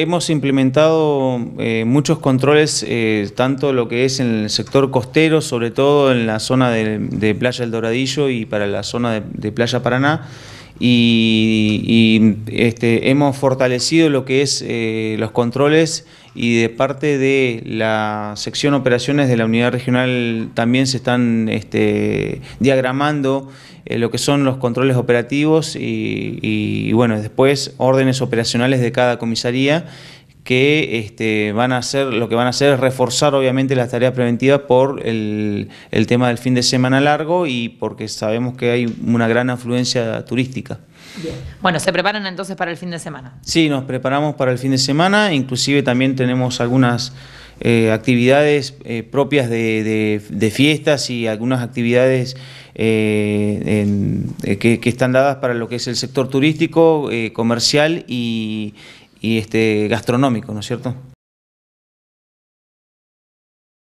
Hemos implementado eh, muchos controles, eh, tanto lo que es en el sector costero, sobre todo en la zona de, Playa El Doradillo y para la zona de Playa Paraná, y, este, hemos fortalecido lo que es eh, los controles y de parte de la sección operaciones de la unidad regional también se están este, diagramando eh, lo que son los controles operativos y bueno, después órdenes operacionales de cada comisaría que este, van a hacer, lo que van a hacer es reforzar obviamente las tareas preventivas por el, tema del fin de semana largo y porque sabemos que hay una gran afluencia turística. Bueno, ¿se preparan entonces para el fin de semana? Sí, nos preparamos para el fin de semana, inclusive también tenemos algunas eh, actividades eh, propias de, fiestas y algunas actividades eh, que, están dadas para lo que es el sector turístico, comercial y, y este, gastronómico, ¿no es cierto?